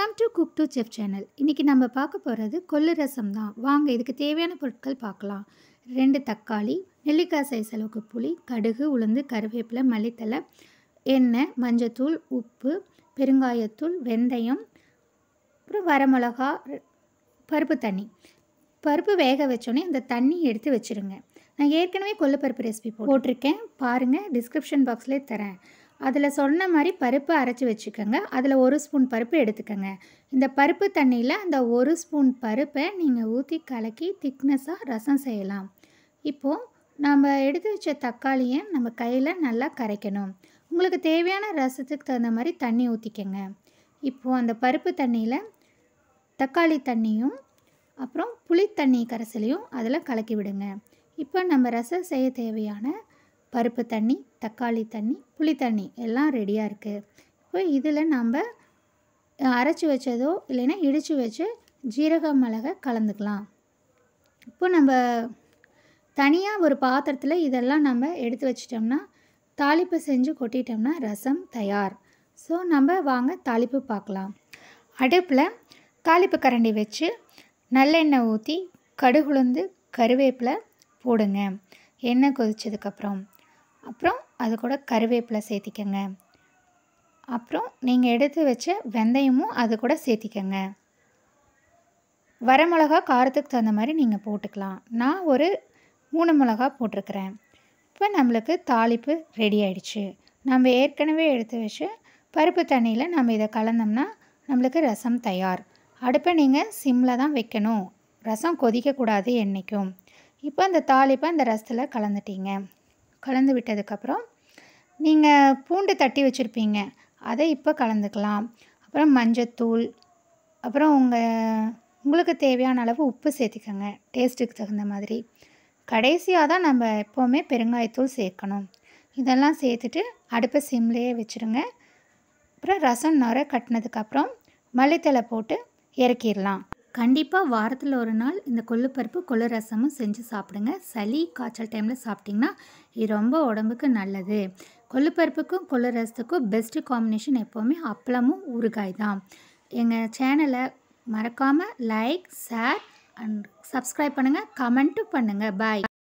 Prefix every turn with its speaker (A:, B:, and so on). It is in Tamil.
A: welcome to cook to chef channel இன்றைக்கி நம்ம பார்க்க போகிறது கொள்ளு ரசம் தான் வாங்க இதுக்கு தேவையான பொருட்கள் பார்க்கலாம் ரெண்டு தக்காளி நெல்லிக்காய் சைஸ் அளவுக்கு புளி கடுகு உளுந்து கருவேப்பிலை மல்லித்தலை எண்ணெய் மஞ்சத்தூள் உப்பு பெருங்காயத்தூள் வெந்தயம் அப்புறம் வரமிளகா பருப்பு தண்ணி பருப்பு வேக வச்சோன்னே அந்த தண்ணி எடுத்து வச்சுருங்க நான் ஏற்கனவே கொள்ளுப்பருப்பு ரெசிபி போட்டிருக்கேன் பாருங்கள் டிஸ்கிரிப்ஷன் பாக்ஸ்லேயே தரேன் அதில் சொன்ன மாதிரி பருப்பு அரைச்சி வச்சுக்கோங்க அதில் ஒரு ஸ்பூன் பருப்பு எடுத்துக்கோங்க இந்த பருப்பு தண்ணியில் அந்த ஒரு ஸ்பூன் பருப்பை நீங்கள் ஊற்றி கலக்கி திக்னஸாக ரசம் செய்யலாம் இப்போது நம்ம எடுத்து வச்ச தக்காளியை நம்ம கையில் நல்லா கரைக்கணும் உங்களுக்கு தேவையான ரசத்துக்கு தகுந்த மாதிரி தண்ணி ஊற்றிக்கங்க இப்போது அந்த பருப்பு தண்ணியில் தக்காளி தண்ணியும் அப்புறம் புளித்தண்ணி கரைசலையும் அதில் கலக்கி விடுங்க இப்போ நம்ம ரசம் செய்ய தேவையான பருப்பு தண்ணி தக்காளி தண்ணி புளி தண்ணி எல்லாம் ரெடியாக இருக்குது இப்போ இதில் நாம் அரைச்சி வச்சதோ இல்லைன்னா இடித்து வச்சு ஜீரக மிளகை கலந்துக்கலாம் இப்போ நம்ம தனியாக ஒரு பாத்திரத்தில் இதெல்லாம் நம்ம எடுத்து வச்சிட்டோம்னா தாளிப்பு செஞ்சு கொட்டிட்டோம்னா ரசம் தயார் ஸோ நம்ம வாங்க தாளிப்பு பார்க்கலாம் அடுப்பில் தாளிப்பு கரண்டி வச்சு நல்லெண்ணெய் ஊற்றி கடுகுளுந்து கருவேப்பில் போடுங்க எண்ணெய் கொதித்ததுக்கப்புறம் அப்புறம் அது கூட கருவேப்பிலை சேர்த்திக்கங்க அப்புறம் நீங்கள் எடுத்து வச்ச வெந்தயமும் அது கூட சேர்த்திக்கங்க வரமிளகா காரத்துக்கு தகுந்த மாதிரி நீங்கள் போட்டுக்கலாம் நான் ஒரு மூணு மிளகா போட்டிருக்கிறேன் இப்போ நம்மளுக்கு தாளிப்பு ரெடி ஆயிடுச்சு நம்ம ஏற்கனவே எடுத்து வச்சு பருப்பு தண்ணியில் நம்ம இதை கலந்தோம்னா நம்மளுக்கு ரசம் தயார் அடுப்பை நீங்கள் சிம்மில் தான் வைக்கணும் ரசம் கொதிக்கக்கூடாது என்றைக்கும் இப்போ அந்த தாளிப்பை அந்த ரசத்தில் கலந்துட்டீங்க கலந்து விட்டதுக்கப்புறம் நீங்கள் பூண்டு தட்டி வச்சுருப்பீங்க அதை இப்போ கலந்துக்கலாம் அப்புறம் மஞ்சத்தூள் அப்புறம் உங்கள் உங்களுக்கு தேவையான அளவு உப்பு சேர்த்துக்கோங்க டேஸ்ட்டுக்கு தகுந்த மாதிரி கடைசியாக தான் நம்ம எப்போவுமே பெருங்காயத்தூள் சேர்க்கணும் இதெல்லாம் சேர்த்துட்டு அடுப்பை சிம்லேயே வச்சுருங்க அப்புறம் ரசம் நுர கட்டினதுக்கப்புறம் மல்லித்தலை போட்டு இறக்கிடலாம் கண்டிப்பாக வாரத்தில் ஒரு நாள் இந்த கொள்ளுப்பருப்பு கொள்ளு ரசமும் செஞ்சு சாப்பிடுங்க சளி காய்ச்சல் டைமில் சாப்பிட்டிங்கன்னா இது ரொம்ப உடம்புக்கு நல்லது கொள்ளுப்பருப்புக்கும் கொள்ளு ரசத்துக்கும் பெஸ்ட்டு காம்பினேஷன் எப்போவுமே அப்பளமும் ஊறுகாய் தான் எங்கள் சேனலை மறக்காமல் லைக் ஷேர் அண்ட் சப்ஸ்கிரைப் பண்ணுங்கள் கமெண்ட்டும் பண்ணுங்கள் பாய்